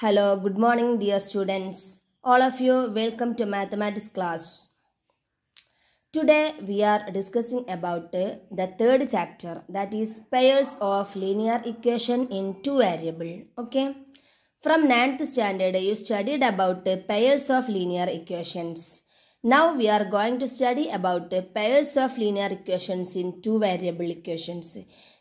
Hello, good morning dear students. All of you welcome to mathematics class. Today we are discussing about uh, the third chapter that is pairs of linear equation in two variable. Okay. From ninth standard you studied about uh, pairs of linear equations. Now we are going to study about uh, pairs of linear equations in two variable equations.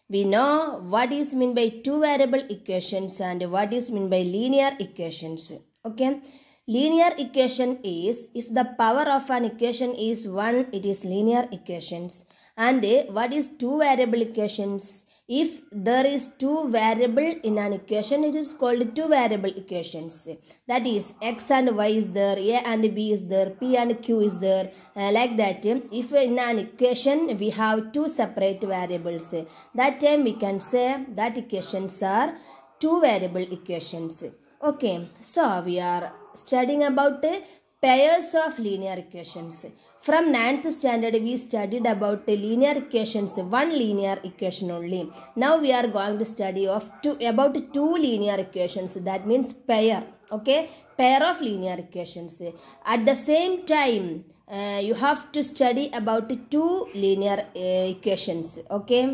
We know what is mean by two variable equations and what is mean by linear equations. Okay. Linear equation is if the power of an equation is 1, it is linear equations. And what is two variable equations? if there is two variable in an equation it is called two variable equations that is x and y is there a and b is there p and q is there uh, like that if in an equation we have two separate variables that time we can say that equations are two variable equations okay so we are studying about pairs of linear equations. From 9th standard we studied about linear equations, one linear equation only. Now we are going to study of two, about two linear equations that means pair. Okay, pair of linear equations. At the same time, uh, you have to study about two linear uh, equations. Okay.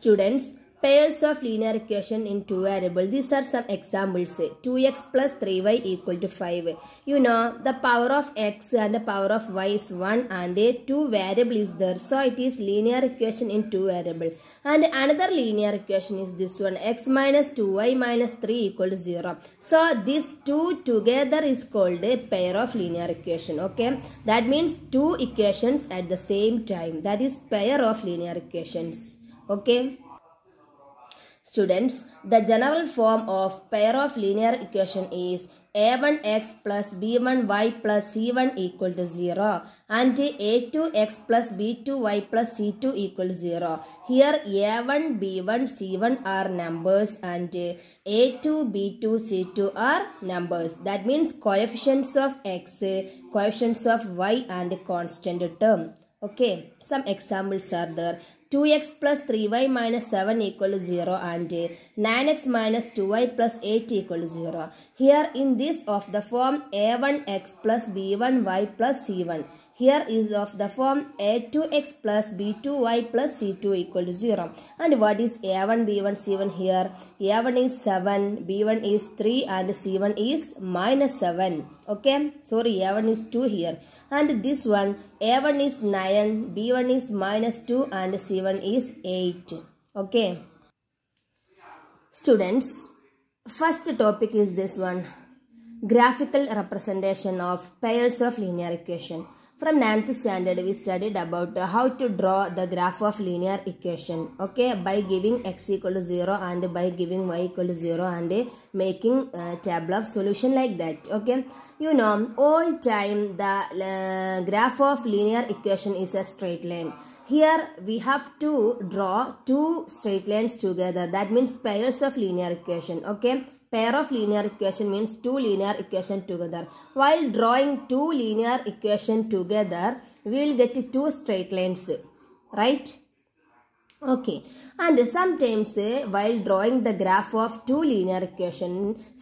Students, Pairs of linear equation in two variables. These are some examples. 2x plus 3y equal to 5. You know, the power of x and the power of y is 1 and a 2 variable is there. So, it is linear equation in two variable. And another linear equation is this one. x minus 2y minus 3 equal to 0. So, these two together is called a pair of linear equation. Okay. That means two equations at the same time. That is pair of linear equations. Okay. Students, the general form of pair of linear equation is a1x plus b1y plus c1 equal to 0 and a2x plus b2y plus c2 equal to 0. Here a1, b1, c1 are numbers and a2, b2, c2 are numbers. That means coefficients of x, coefficients of y and constant term. Okay, some examples are there. 2x plus 3y minus 7 equals 0 and 9x minus 2y plus 8 equals 0. Here in this of the form a1x plus b1y plus c1 here is of the form a2x plus b2y plus c2 equal to 0. And what is a1, b1, c1 here? a1 is 7, b1 is 3 and c1 is minus 7. Okay, sorry a1 is 2 here. And this one a1 is 9, b1 is minus 2 and c1 is 8. Okay. Students, first topic is this one. Graphical representation of pairs of linear equation. From ninth standard, we studied about how to draw the graph of linear equation, okay, by giving x equal to 0 and by giving y equal to 0 and making a uh, table of solution like that, okay. You know, all time the uh, graph of linear equation is a straight line. Here we have to draw two straight lines together, that means pairs of linear equation, okay pair of linear equation means two linear equation together. While drawing two linear equation together, we will get two straight lines, right? Okay, and sometimes while drawing the graph of two linear equation,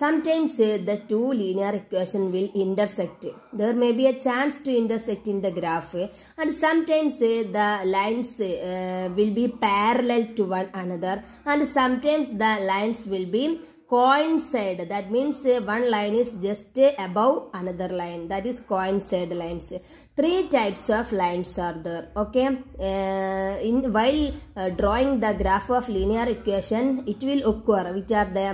sometimes the two linear equation will intersect. There may be a chance to intersect in the graph and sometimes the lines uh, will be parallel to one another and sometimes the lines will be coincide that means one line is just above another line that is coincide lines three types of lines are there okay uh, in while uh, drawing the graph of linear equation it will occur which are the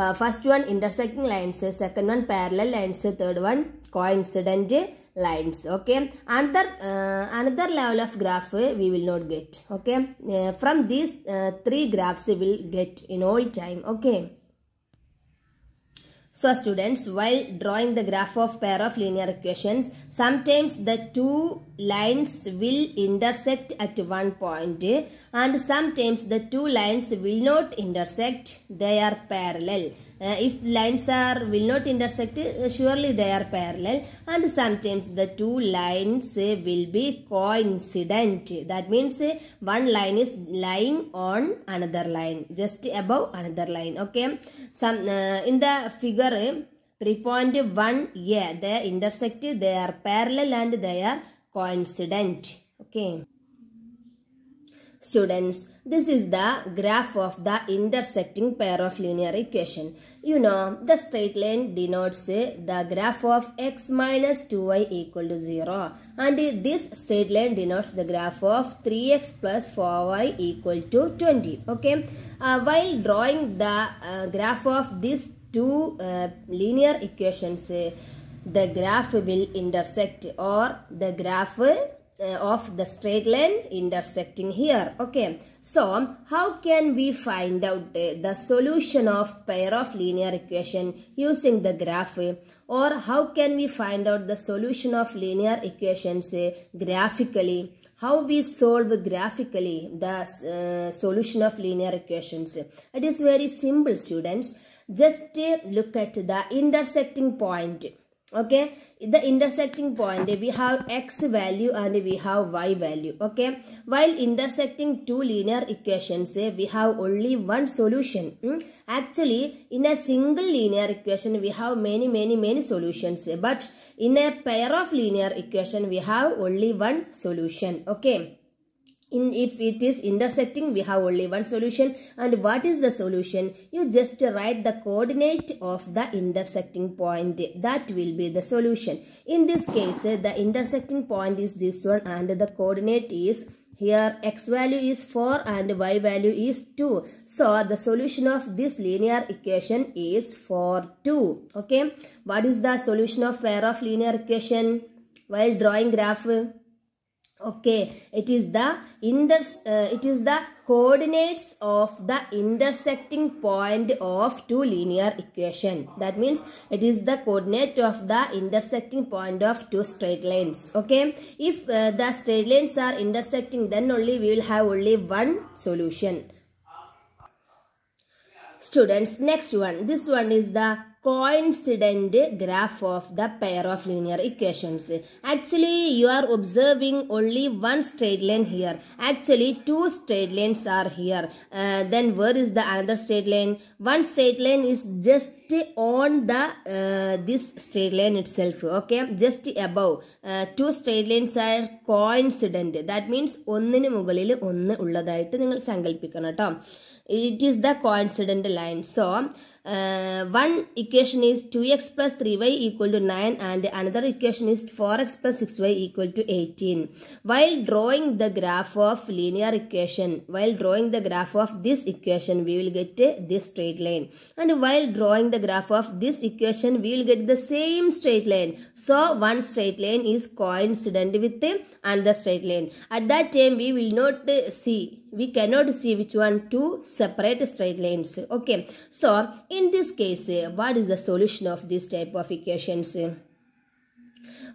uh, first one intersecting lines second one parallel lines third one coincident lines okay another uh, another level of graph we will not get okay uh, from these uh, three graphs we will get in all time okay so students, while drawing the graph of pair of linear equations, sometimes the two lines will intersect at one point and sometimes the two lines will not intersect, they are parallel. Uh, if lines are will not intersect, uh, surely they are parallel and sometimes the two lines uh, will be coincident. That means uh, one line is lying on another line, just above another line. Okay. Some uh, in the figure 3.1 yeah they intersect they are parallel and they are coincident okay Students, this is the graph of the intersecting pair of linear equation. You know, the straight line denotes eh, the graph of x minus 2y equal to 0. And this straight line denotes the graph of 3x plus 4y equal to 20. Okay. Uh, while drawing the uh, graph of these two uh, linear equations, eh, the graph will intersect or the graph will. Eh, uh, of the straight line intersecting here okay so how can we find out uh, the solution of pair of linear equation using the graph or how can we find out the solution of linear equations uh, graphically how we solve graphically the uh, solution of linear equations it is very simple students just uh, look at the intersecting point okay the intersecting point we have x value and we have y value okay while intersecting two linear equations eh, we have only one solution hmm? actually in a single linear equation we have many many many solutions eh, but in a pair of linear equation we have only one solution okay in if it is intersecting we have only one solution and what is the solution you just write the coordinate of the intersecting point that will be the solution in this case the intersecting point is this one and the coordinate is here x value is 4 and y value is 2. So the solution of this linear equation is 4, 2. Okay. What is the solution of pair of linear equation while drawing graph? okay it is the inter uh, it is the coordinates of the intersecting point of two linear equation that means it is the coordinate of the intersecting point of two straight lines okay if uh, the straight lines are intersecting then only we will have only one solution students next one this one is the coincident graph of the pair of linear equations. Actually, you are observing only one straight line here. Actually, two straight lines are here. Uh, then where is the another straight line? One straight line is just on the uh, this straight line itself okay just above uh, two straight lines are coincident that means ഒന്നിന് mugalile ഒന്ന് ഉള്ളതായിട്ട് നിങ്ങൾ സങ്കല്പിക്കണം കേട്ടോ it is the uh, one equation is 2x plus 3y equal to 9 and another equation is 4x plus 6y equal to 18. While drawing the graph of linear equation, while drawing the graph of this equation, we will get uh, this straight line. And while drawing the graph of this equation, we will get the same straight line. So, one straight line is coincident with uh, another straight line. At that time, we will not uh, see we cannot see which one two separate straight lines okay so in this case what is the solution of this type of equations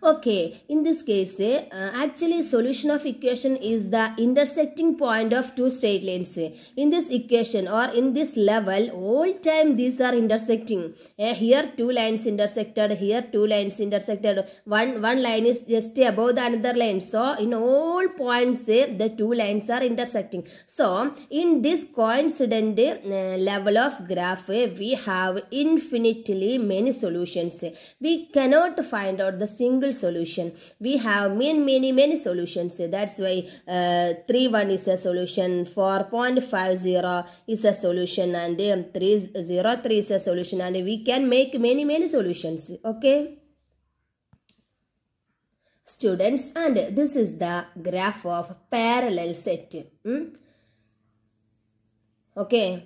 Okay, in this case, uh, actually solution of equation is the intersecting point of two straight lines. In this equation or in this level, all time these are intersecting. Uh, here two lines intersected, here two lines intersected. One, one line is just above the another line. So, in all points, uh, the two lines are intersecting. So, in this coincident uh, level of graph, uh, we have infinitely many solutions. We cannot find out the single single solution. We have many, many, many solutions. That's why uh, 3, 1 is a solution. 4.50 is a solution. And three zero three 0, is a solution. And we can make many, many solutions. Okay students and this is the graph of parallel set hmm? okay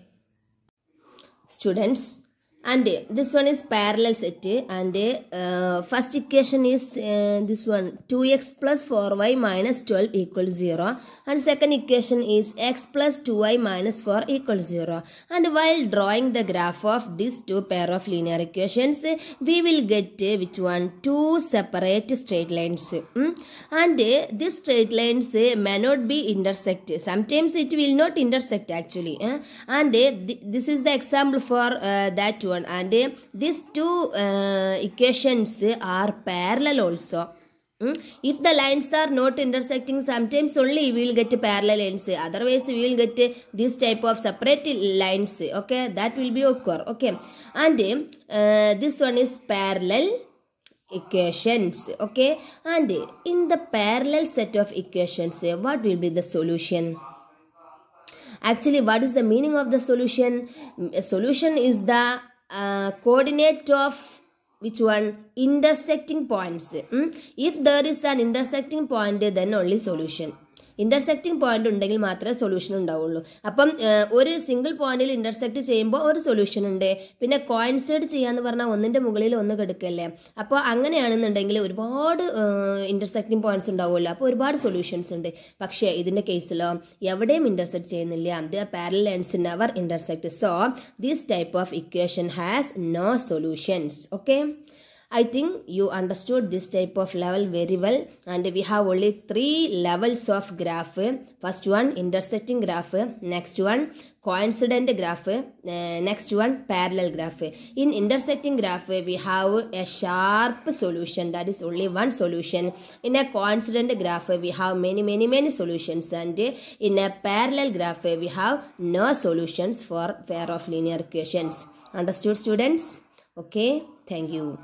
students and this one is parallel set and uh, first equation is uh, this one 2x plus 4y minus 12 equals 0 and second equation is x plus 2y minus 4 equals 0 and while drawing the graph of these two pair of linear equations we will get uh, which one two separate straight lines mm? and this straight lines may not be intersect sometimes it will not intersect actually eh? and uh, th this is the example for uh, that one one and uh, these two uh, equations are parallel also hmm? if the lines are not intersecting sometimes only we will get parallel lines otherwise we will get this type of separate lines okay that will be occur okay and uh, this one is parallel equations okay and uh, in the parallel set of equations uh, what will be the solution actually what is the meaning of the solution A mm, solution is the uh, coordinate of which one intersecting points if there is an intersecting point then only solution intersecting point ഉണ്ടെങ്കിൽ മാത്രമേ solution ഉണ്ടാവുള്ളൂ അപ്പം ഒരു single പോയിന്റിൽ intersect ചെയ്യുമ്പോൾ ഒരു solution ഉണ്ട് പിന്നെ കോയിൻസൈഡ് ചെയ്യാന്ന് പറഞ്ഞാൽ ഒന്നിൻ്റെ മുകളിൽ ഒന്ന് കെടുക്കല്ലേ അപ്പോൾ അങ്ങനെയാണെന്നുണ്ടെങ്കിൽ ഒരുപാട് ഇൻ്റർസെക്റ്റിംഗ് പോയിന്റ്സ് ഉണ്ടാവുമല്ലോ അപ്പോൾ ഒരുപാട് സൊല്യൂഷൻസ് ഉണ്ട് പക്ഷേ ഇതിൻ്റെ കേസിലോ എവിടെയും ഇൻ്റർസെക്റ്റ് ചെയ്യുന്നില്ല ദ പാരൽ ഇൻ അവർ intersect so these type of equation has no solutions okay I think you understood this type of level very well and we have only three levels of graph. First one intersecting graph, next one coincident graph, uh, next one parallel graph. In intersecting graph we have a sharp solution that is only one solution. In a coincident graph we have many many many solutions and in a parallel graph we have no solutions for pair of linear equations. Understood students? Okay, thank you.